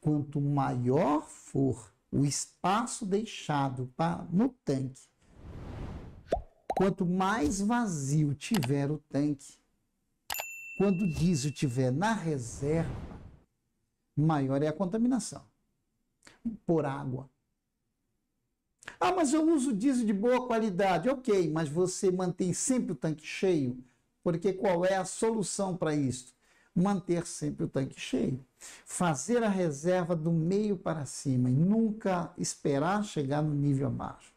quanto maior for o espaço deixado pra, no tanque, quanto mais vazio tiver o tanque, quando o diesel tiver na reserva, maior é a contaminação por água. Ah, mas eu uso diesel de boa qualidade. Ok, mas você mantém sempre o tanque cheio? Porque qual é a solução para isso? manter sempre o tanque cheio, fazer a reserva do meio para cima e nunca esperar chegar no nível abaixo.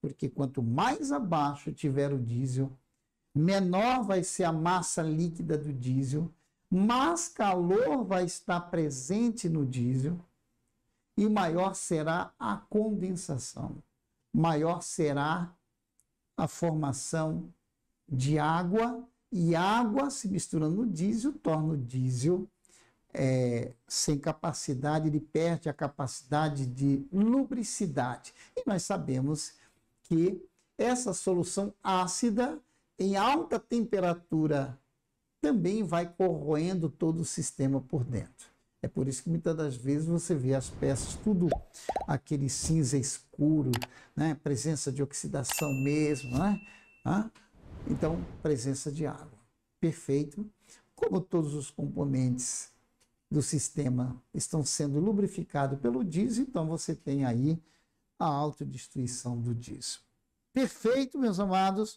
Porque quanto mais abaixo tiver o diesel, menor vai ser a massa líquida do diesel, mais calor vai estar presente no diesel e maior será a condensação, maior será a formação de água e água se misturando no diesel, torna o diesel é, sem capacidade, ele perde a capacidade de lubricidade. E nós sabemos que essa solução ácida, em alta temperatura, também vai corroendo todo o sistema por dentro. É por isso que muitas das vezes você vê as peças tudo aquele cinza escuro, né? presença de oxidação mesmo, né? Ah? Então, presença de água. Perfeito. Como todos os componentes do sistema estão sendo lubrificados pelo diesel, então você tem aí a autodestruição do diesel. Perfeito, meus amados.